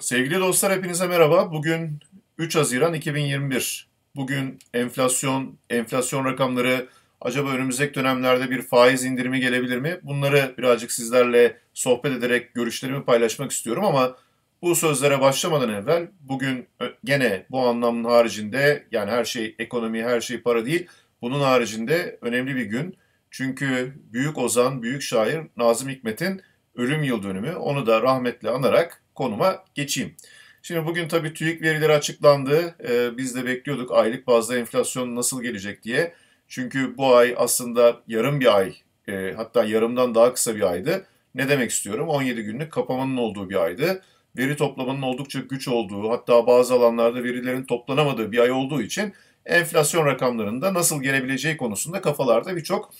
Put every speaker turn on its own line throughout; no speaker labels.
Sevgili dostlar hepinize merhaba. Bugün 3 Haziran 2021. Bugün enflasyon, enflasyon rakamları, acaba önümüzdeki dönemlerde bir faiz indirimi gelebilir mi? Bunları birazcık sizlerle sohbet ederek görüşlerimi paylaşmak istiyorum ama bu sözlere başlamadan evvel bugün e, gene bu anlamın haricinde yani her şey ekonomi, her şey para değil. Bunun haricinde önemli bir gün. Çünkü büyük ozan, büyük şair Nazım Hikmet'in ölüm yıl dönümü. Onu da rahmetle anarak konuma geçeyim. Şimdi bugün tabii TÜİK verileri açıklandı. Ee, biz de bekliyorduk aylık bazda enflasyon nasıl gelecek diye. Çünkü bu ay aslında yarım bir ay e, hatta yarımdan daha kısa bir aydı. Ne demek istiyorum? 17 günlük kapamanın olduğu bir aydı. Veri toplamanın oldukça güç olduğu hatta bazı alanlarda verilerin toplanamadığı bir ay olduğu için enflasyon rakamlarında nasıl gelebileceği konusunda kafalarda birçok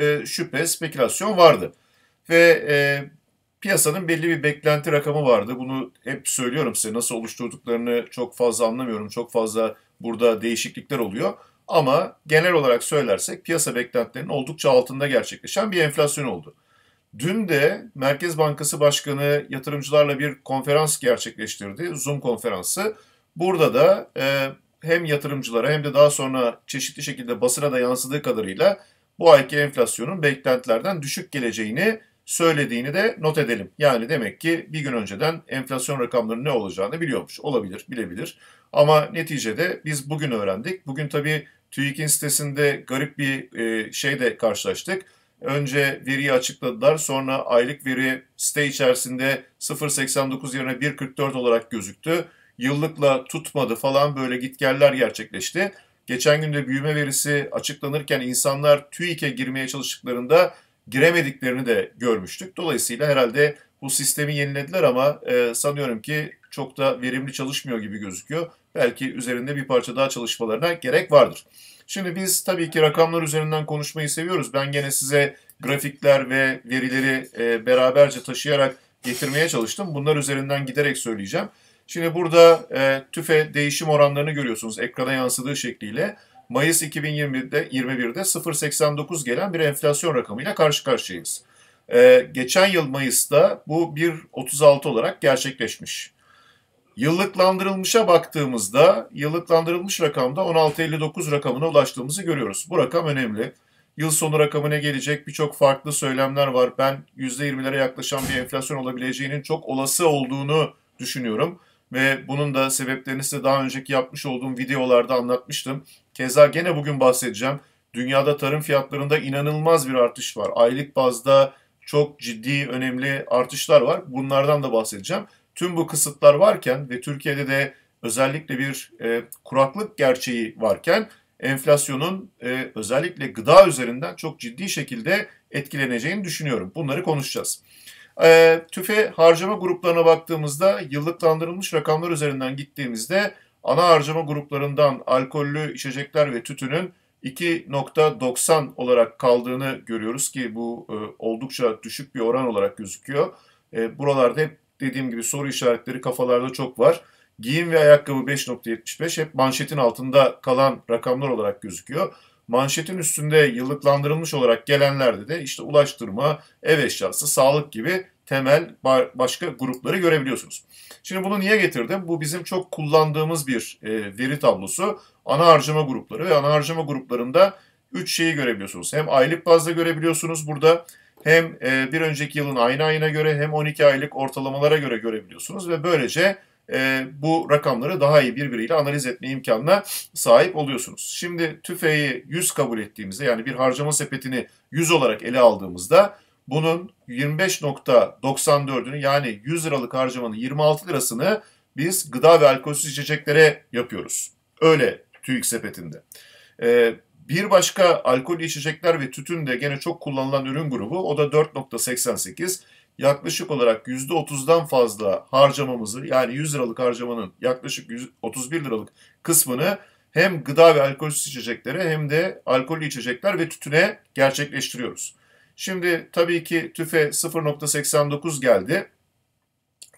e, şüphe, spekülasyon vardı. Ve e, piyasanın belli bir beklenti rakamı vardı. Bunu hep söylüyorum size nasıl oluşturduklarını çok fazla anlamıyorum. Çok fazla burada değişiklikler oluyor. Ama genel olarak söylersek piyasa beklentilerinin oldukça altında gerçekleşen bir enflasyon oldu. Dün de Merkez Bankası Başkanı yatırımcılarla bir konferans gerçekleştirdi. Zoom konferansı. Burada da e, hem yatırımcılara hem de daha sonra çeşitli şekilde basına da yansıdığı kadarıyla bu ayki enflasyonun beklentilerden düşük geleceğini söylediğini de not edelim. Yani demek ki bir gün önceden enflasyon rakamları ne olacağını biliyormuş. Olabilir, bilebilir. Ama neticede biz bugün öğrendik. Bugün tabii TÜİK'in sitesinde garip bir e, şeyle karşılaştık. Önce veriyi açıkladılar sonra aylık veri site içerisinde 0.89 yerine 1.44 olarak gözüktü. Yıllıkla tutmadı falan böyle gitgeller gerçekleşti. Geçen günde büyüme verisi açıklanırken insanlar TÜİK'e girmeye çalıştıklarında giremediklerini de görmüştük. Dolayısıyla herhalde bu sistemi yenilediler ama e, sanıyorum ki çok da verimli çalışmıyor gibi gözüküyor. Belki üzerinde bir parça daha çalışmalarına gerek vardır. Şimdi biz tabii ki rakamlar üzerinden konuşmayı seviyoruz. Ben gene size grafikler ve verileri e, beraberce taşıyarak getirmeye çalıştım. Bunlar üzerinden giderek söyleyeceğim. Şimdi burada e, tüfe değişim oranlarını görüyorsunuz ekrana yansıdığı şekliyle. Mayıs 2020'de 21'de 0.89 gelen bir enflasyon rakamıyla karşı karşıyayız. Ee, geçen yıl Mayıs'ta bu 1.36 olarak gerçekleşmiş. Yıllıklandırılmışa baktığımızda yıllıklandırılmış rakamda 16.59 rakamına ulaştığımızı görüyoruz. Bu rakam önemli. Yıl sonu rakamına gelecek birçok farklı söylemler var. Ben %20'lere yaklaşan bir enflasyon olabileceğinin çok olası olduğunu düşünüyorum. Ve bunun da sebeplerini size daha önceki yapmış olduğum videolarda anlatmıştım. Keza gene bugün bahsedeceğim. Dünyada tarım fiyatlarında inanılmaz bir artış var. Aylık bazda çok ciddi önemli artışlar var. Bunlardan da bahsedeceğim. Tüm bu kısıtlar varken ve Türkiye'de de özellikle bir e, kuraklık gerçeği varken enflasyonun e, özellikle gıda üzerinden çok ciddi şekilde etkileneceğini düşünüyorum. Bunları konuşacağız. E, TÜFE harcama gruplarına baktığımızda yıllıklandırılmış rakamlar üzerinden gittiğimizde ana harcama gruplarından alkollü içecekler ve tütünün 2.90 olarak kaldığını görüyoruz ki bu e, oldukça düşük bir oran olarak gözüküyor. E, buralarda hep dediğim gibi soru işaretleri kafalarda çok var. Giyim ve ayakkabı 5.75 hep manşetin altında kalan rakamlar olarak gözüküyor. Manşetin üstünde yıllıklandırılmış olarak gelenlerde de işte ulaştırma, ev eşyası, sağlık gibi temel başka grupları görebiliyorsunuz. Şimdi bunu niye getirdim? Bu bizim çok kullandığımız bir e, veri tablosu. Ana harcama grupları ve ana harcama gruplarında 3 şeyi görebiliyorsunuz. Hem aylık bazda görebiliyorsunuz burada hem e, bir önceki yılın aynı ayına göre hem 12 aylık ortalamalara göre görebiliyorsunuz ve böylece e, bu rakamları daha iyi birbiriyle analiz etme imkanına sahip oluyorsunuz. Şimdi tüfeği 100 kabul ettiğimizde yani bir harcama sepetini 100 olarak ele aldığımızda bunun 25.94'ünü yani 100 liralık harcamanın 26 lirasını biz gıda ve alkolsüz içeceklere yapıyoruz. Öyle TÜİK sepetinde. Ee, bir başka alkol içecekler ve tütün de gene çok kullanılan ürün grubu o da 4.88. Yaklaşık olarak %30'dan fazla harcamamızı yani 100 liralık harcamanın yaklaşık 31 liralık kısmını hem gıda ve alkolsüz içeceklere hem de alkollü içecekler ve tütüne gerçekleştiriyoruz. Şimdi tabii ki tüfe 0.89 geldi.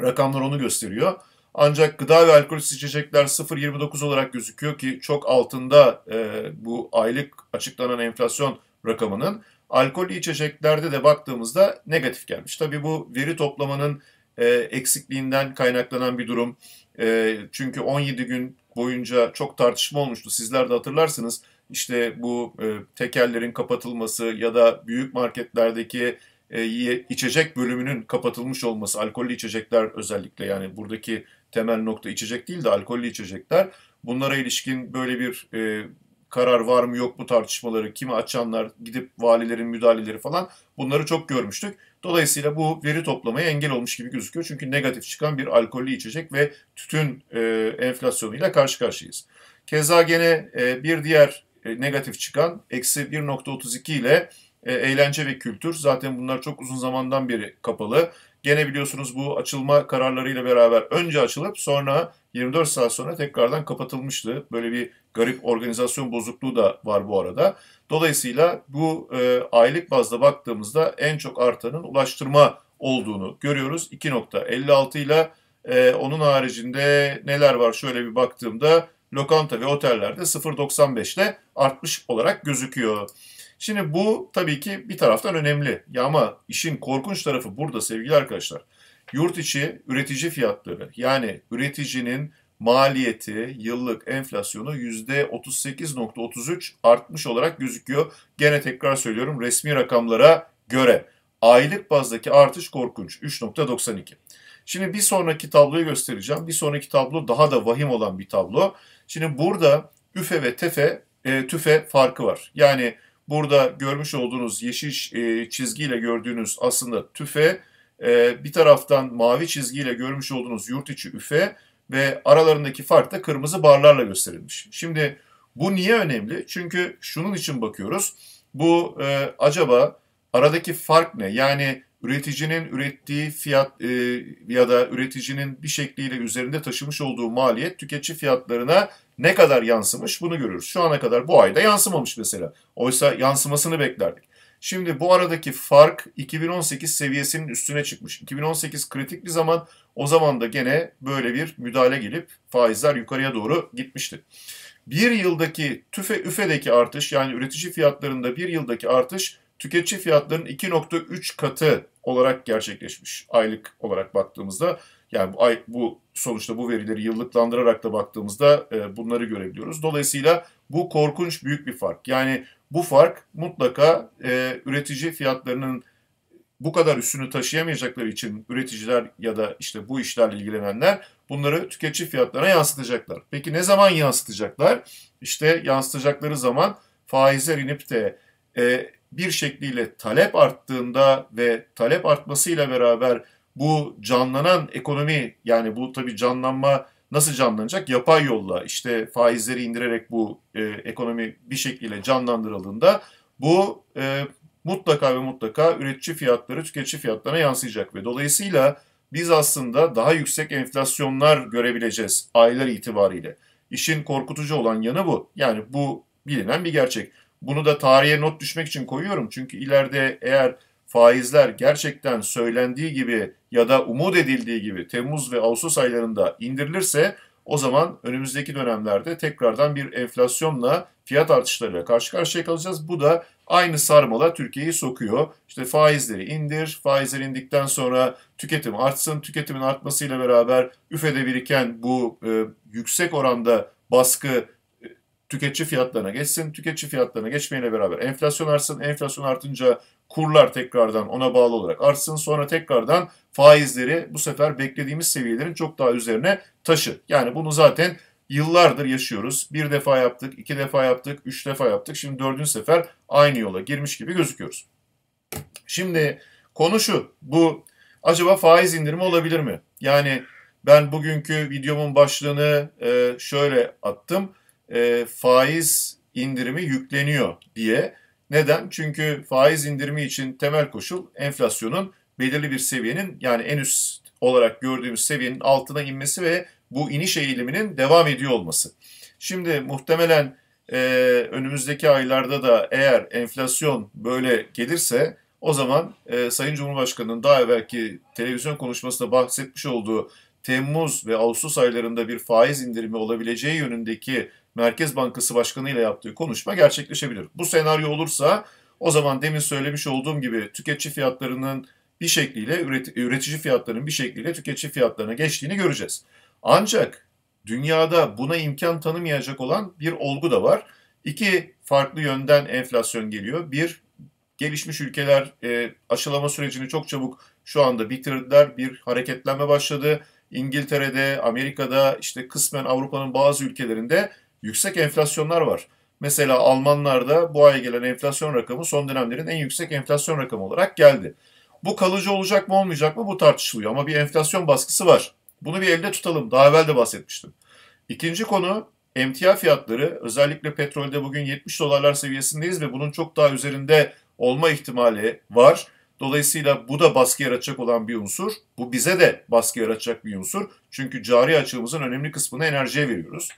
Rakamlar onu gösteriyor. Ancak gıda ve alkol içecekler 0.29 olarak gözüküyor ki çok altında e, bu aylık açıklanan enflasyon rakamının. Alkol içeceklerde de baktığımızda negatif gelmiş. Tabii bu veri toplamanın e, eksikliğinden kaynaklanan bir durum. E, çünkü 17 gün boyunca çok tartışma olmuştu. Sizler de hatırlarsınız işte bu e, tekerlerin kapatılması ya da büyük marketlerdeki e, içecek bölümünün kapatılmış olması, alkollü içecekler özellikle yani buradaki temel nokta içecek değil de alkollü içecekler. Bunlara ilişkin böyle bir e, karar var mı yok mu tartışmaları, kimi açanlar, gidip valilerin müdahaleleri falan bunları çok görmüştük. Dolayısıyla bu veri toplamaya engel olmuş gibi gözüküyor. Çünkü negatif çıkan bir alkollü içecek ve tütün e, enflasyonuyla karşı karşıyayız. Keza gene e, bir diğer e, negatif çıkan eksi 1.32 ile e, eğlence ve kültür. Zaten bunlar çok uzun zamandan beri kapalı. Gene biliyorsunuz bu açılma kararlarıyla beraber önce açılıp sonra 24 saat sonra tekrardan kapatılmıştı. Böyle bir garip organizasyon bozukluğu da var bu arada. Dolayısıyla bu e, aylık bazda baktığımızda en çok artanın ulaştırma olduğunu görüyoruz. 2.56 ile e, onun haricinde neler var şöyle bir baktığımda lokanta ve otellerde 0.95 ile artmış olarak gözüküyor. Şimdi bu tabii ki bir taraftan önemli. Ya ama işin korkunç tarafı burada sevgili arkadaşlar. Yurt içi üretici fiyatları yani üreticinin maliyeti yıllık enflasyonu %38.33 artmış olarak gözüküyor. Gene tekrar söylüyorum resmi rakamlara göre aylık bazdaki artış korkunç 3.92. Şimdi bir sonraki tabloyu göstereceğim. Bir sonraki tablo daha da vahim olan bir tablo. Şimdi burada üfe ve tefe, e, tüfe farkı var. Yani burada görmüş olduğunuz yeşil e, çizgiyle gördüğünüz aslında tüfe, e, bir taraftan mavi çizgiyle görmüş olduğunuz yurt içi üfe ve aralarındaki fark da kırmızı barlarla gösterilmiş. Şimdi bu niye önemli? Çünkü şunun için bakıyoruz. Bu e, acaba aradaki fark ne? Yani üreticinin ürettiği fiyat e, ya da üreticinin bir şekliyle üzerinde taşımış olduğu maliyet tüketici fiyatlarına ne kadar yansımış bunu görüyoruz. Şu ana kadar bu ayda yansımamış mesela. Oysa yansımasını beklerdik. Şimdi bu aradaki fark 2018 seviyesinin üstüne çıkmış. 2018 kritik bir zaman. O zaman da gene böyle bir müdahale gelip faizler yukarıya doğru gitmişti. Bir yıldaki tüfe üfedeki artış yani üretici fiyatlarında bir yıldaki artış tüketici fiyatlarının 2.3 katı olarak gerçekleşmiş aylık olarak baktığımızda. Yani bu, ay, bu sonuçta bu verileri yıllıklandırarak da baktığımızda e, bunları görebiliyoruz. Dolayısıyla bu korkunç büyük bir fark. Yani bu fark mutlaka e, üretici fiyatlarının bu kadar üstünü taşıyamayacakları için üreticiler ya da işte bu işlerle ilgilenenler bunları tüketici fiyatlarına yansıtacaklar. Peki ne zaman yansıtacaklar? İşte yansıtacakları zaman faizler inip de e, bir şekliyle talep arttığında ve talep artmasıyla beraber bu canlanan ekonomi yani bu tabii canlanma nasıl canlanacak? Yapay yolla işte faizleri indirerek bu e, ekonomi bir şekilde canlandırıldığında bu e, mutlaka ve mutlaka üretici fiyatları tüketici fiyatlarına yansıyacak ve dolayısıyla biz aslında daha yüksek enflasyonlar görebileceğiz aylar itibariyle. İşin korkutucu olan yanı bu. Yani bu bilinen bir gerçek. Bunu da tarihe not düşmek için koyuyorum. Çünkü ileride eğer faizler gerçekten söylendiği gibi ya da umut edildiği gibi Temmuz ve Ağustos aylarında indirilirse o zaman önümüzdeki dönemlerde tekrardan bir enflasyonla fiyat artışlarıyla karşı karşıya kalacağız. Bu da aynı sarmala Türkiye'yi sokuyor. İşte faizleri indir, faizler indikten sonra tüketim artsın, tüketimin artmasıyla beraber üfede biriken bu e, yüksek oranda baskı tüketici fiyatlarına geçsin. Tüketici fiyatlarına geçmeyle beraber enflasyon artsın. Enflasyon artınca kurlar tekrardan ona bağlı olarak artsın. Sonra tekrardan faizleri bu sefer beklediğimiz seviyelerin çok daha üzerine taşı. Yani bunu zaten yıllardır yaşıyoruz. Bir defa yaptık, iki defa yaptık, üç defa yaptık. Şimdi dördüncü sefer aynı yola girmiş gibi gözüküyoruz. Şimdi konu şu. Bu acaba faiz indirimi olabilir mi? Yani ben bugünkü videomun başlığını e, şöyle attım e, faiz indirimi yükleniyor diye. Neden? Çünkü faiz indirimi için temel koşul enflasyonun belirli bir seviyenin yani en üst olarak gördüğümüz seviyenin altına inmesi ve bu iniş eğiliminin devam ediyor olması. Şimdi muhtemelen e, önümüzdeki aylarda da eğer enflasyon böyle gelirse o zaman e, Sayın Cumhurbaşkanı'nın daha evvelki televizyon konuşmasında bahsetmiş olduğu Temmuz ve Ağustos aylarında bir faiz indirimi olabileceği yönündeki Merkez Bankası Başkanı ile yaptığı konuşma gerçekleşebilir. Bu senaryo olursa o zaman demin söylemiş olduğum gibi tüketici fiyatlarının bir şekliyle üretici fiyatlarının bir şekliyle tüketici fiyatlarına geçtiğini göreceğiz. Ancak dünyada buna imkan tanımayacak olan bir olgu da var. İki farklı yönden enflasyon geliyor. Bir gelişmiş ülkeler e, aşılama sürecini çok çabuk şu anda bitirdiler. Bir hareketlenme başladı. İngiltere'de, Amerika'da işte kısmen Avrupa'nın bazı ülkelerinde yüksek enflasyonlar var. Mesela Almanlarda bu ay gelen enflasyon rakamı son dönemlerin en yüksek enflasyon rakamı olarak geldi. Bu kalıcı olacak mı olmayacak mı bu tartışılıyor ama bir enflasyon baskısı var. Bunu bir elde tutalım. Daha evvel de bahsetmiştim. İkinci konu emtia fiyatları özellikle petrolde bugün 70 dolarlar seviyesindeyiz ve bunun çok daha üzerinde olma ihtimali var. Dolayısıyla bu da baskı yaratacak olan bir unsur. Bu bize de baskı yaratacak bir unsur. Çünkü cari açığımızın önemli kısmını enerjiye veriyoruz.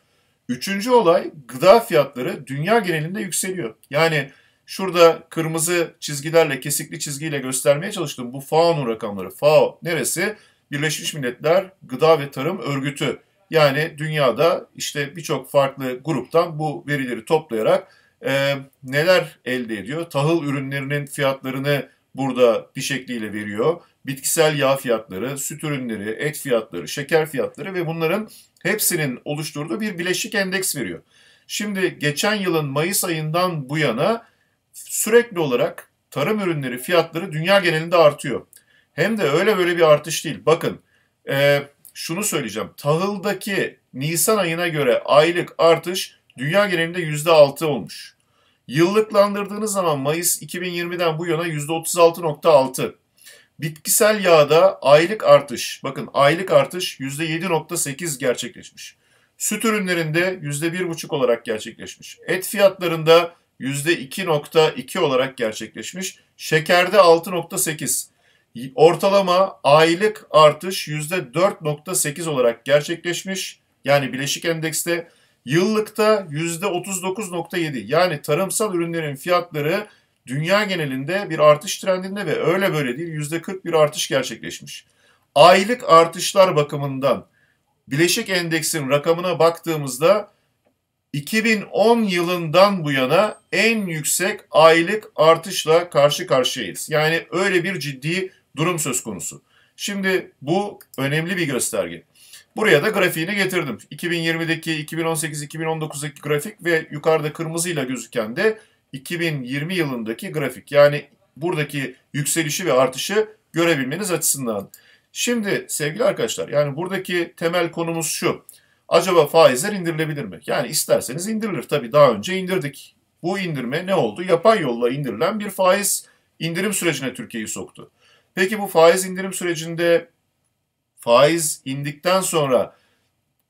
Üçüncü olay gıda fiyatları dünya genelinde yükseliyor. Yani şurada kırmızı çizgilerle, kesikli çizgiyle göstermeye çalıştım. Bu FAO'nun rakamları. FAO neresi? Birleşmiş Milletler Gıda ve Tarım Örgütü. Yani dünyada işte birçok farklı gruptan bu verileri toplayarak e, neler elde ediyor? Tahıl ürünlerinin fiyatlarını burada bir şekliyle veriyor. Bitkisel yağ fiyatları, süt ürünleri, et fiyatları, şeker fiyatları ve bunların hepsinin oluşturduğu bir bileşik endeks veriyor. Şimdi geçen yılın Mayıs ayından bu yana sürekli olarak tarım ürünleri fiyatları dünya genelinde artıyor. Hem de öyle böyle bir artış değil. Bakın e, şunu söyleyeceğim. Tahıldaki Nisan ayına göre aylık artış dünya genelinde %6 olmuş. Yıllıklandırdığınız zaman Mayıs 2020'den bu yana %36.6. Bitkisel yağda aylık artış, bakın aylık artış %7.8 gerçekleşmiş. Süt ürünlerinde %1.5 olarak gerçekleşmiş. Et fiyatlarında %2.2 olarak gerçekleşmiş. Şekerde 6.8. Ortalama aylık artış %4.8 olarak gerçekleşmiş. Yani bileşik endekste yıllıkta %39.7 yani tarımsal ürünlerin fiyatları dünya genelinde bir artış trendinde ve öyle böyle değil %40 bir artış gerçekleşmiş. Aylık artışlar bakımından Bileşik Endeks'in rakamına baktığımızda 2010 yılından bu yana en yüksek aylık artışla karşı karşıyayız. Yani öyle bir ciddi durum söz konusu. Şimdi bu önemli bir gösterge. Buraya da grafiğini getirdim. 2020'deki, 2018, 2019'daki grafik ve yukarıda kırmızıyla gözüken de 2020 yılındaki grafik. Yani buradaki yükselişi ve artışı görebilmeniz açısından. Şimdi sevgili arkadaşlar yani buradaki temel konumuz şu. Acaba faizler indirilebilir mi? Yani isterseniz indirilir. tabi daha önce indirdik. Bu indirme ne oldu? Yapay yolla indirilen bir faiz indirim sürecine Türkiye'yi soktu. Peki bu faiz indirim sürecinde faiz indikten sonra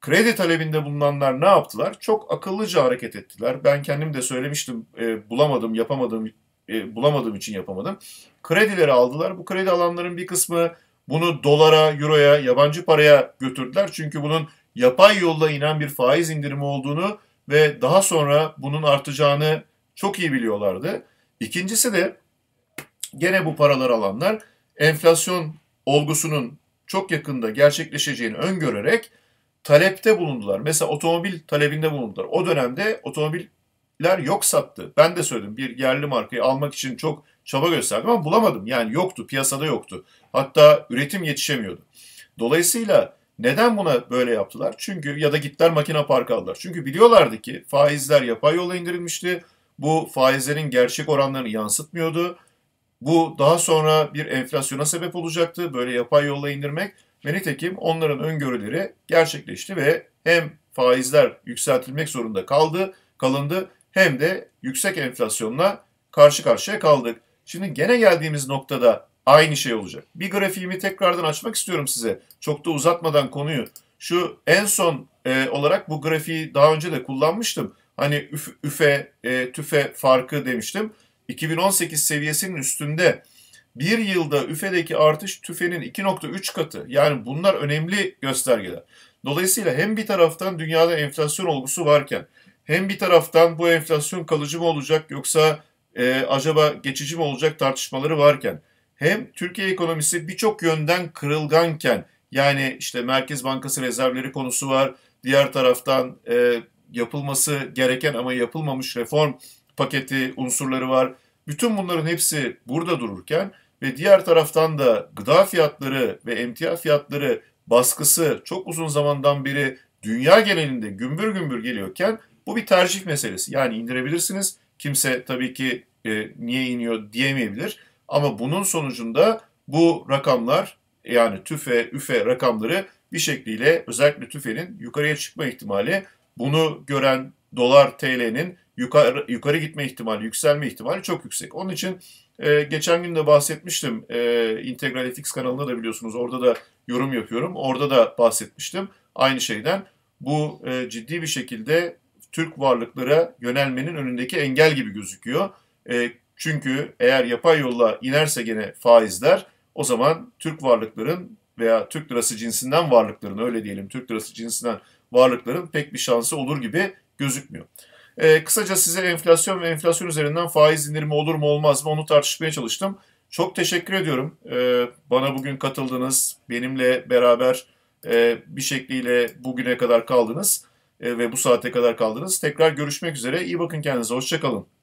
Kredi talebinde bulunanlar ne yaptılar? Çok akıllıca hareket ettiler. Ben kendim de söylemiştim e, bulamadım, yapamadım, e, bulamadığım için yapamadım. Kredileri aldılar. Bu kredi alanların bir kısmı bunu dolara, euroya, yabancı paraya götürdüler. Çünkü bunun yapay yolla inen bir faiz indirimi olduğunu ve daha sonra bunun artacağını çok iyi biliyorlardı. İkincisi de gene bu paralar alanlar enflasyon olgusunun çok yakında gerçekleşeceğini öngörerek talepte bulundular. Mesela otomobil talebinde bulundular. O dönemde otomobiller yok sattı. Ben de söyledim bir yerli markayı almak için çok çaba gösterdim ama bulamadım. Yani yoktu, piyasada yoktu. Hatta üretim yetişemiyordu. Dolayısıyla neden buna böyle yaptılar? Çünkü ya da gittiler makine park aldılar. Çünkü biliyorlardı ki faizler yapay yola indirilmişti. Bu faizlerin gerçek oranlarını yansıtmıyordu. Bu daha sonra bir enflasyona sebep olacaktı. Böyle yapay yolla indirmek ve nitekim onların öngörüleri gerçekleşti ve hem faizler yükseltilmek zorunda kaldı, kalındı hem de yüksek enflasyonla karşı karşıya kaldık. Şimdi gene geldiğimiz noktada aynı şey olacak. Bir grafiğimi tekrardan açmak istiyorum size. Çok da uzatmadan konuyu. Şu en son e, olarak bu grafiği daha önce de kullanmıştım. Hani üf, üfe, e, tüfe farkı demiştim. 2018 seviyesinin üstünde bir yılda üfedeki artış tüfenin 2.3 katı. Yani bunlar önemli göstergeler. Dolayısıyla hem bir taraftan dünyada enflasyon olgusu varken hem bir taraftan bu enflasyon kalıcı mı olacak yoksa e, acaba geçici mi olacak tartışmaları varken hem Türkiye ekonomisi birçok yönden kırılganken yani işte Merkez Bankası rezervleri konusu var. Diğer taraftan e, yapılması gereken ama yapılmamış reform paketi unsurları var. Bütün bunların hepsi burada dururken ve diğer taraftan da gıda fiyatları ve emtia fiyatları baskısı çok uzun zamandan beri dünya genelinde gümbür gümbür geliyorken bu bir tercih meselesi. Yani indirebilirsiniz. Kimse tabii ki e, niye iniyor diyemeyebilir. Ama bunun sonucunda bu rakamlar yani tüfe, üfe rakamları bir şekliyle özellikle tüfenin yukarıya çıkma ihtimali bunu gören dolar TL'nin yukarı, yukarı gitme ihtimali, yükselme ihtimali çok yüksek. Onun için e, geçen gün de bahsetmiştim. E, Integral FX kanalında da biliyorsunuz orada da yorum yapıyorum. Orada da bahsetmiştim aynı şeyden. Bu e, ciddi bir şekilde Türk varlıklara yönelmenin önündeki engel gibi gözüküyor. E, çünkü eğer yapay yolla inerse gene faizler o zaman Türk varlıkların veya Türk lirası cinsinden varlıkların öyle diyelim Türk lirası cinsinden varlıkların pek bir şansı olur gibi gözükmüyor. E, kısaca size enflasyon ve enflasyon üzerinden faiz indirimi olur mu olmaz mı onu tartışmaya çalıştım. Çok teşekkür ediyorum e, bana bugün katıldınız, benimle beraber e, bir şekliyle bugüne kadar kaldınız e, ve bu saate kadar kaldınız. Tekrar görüşmek üzere, iyi bakın kendinize, hoşçakalın.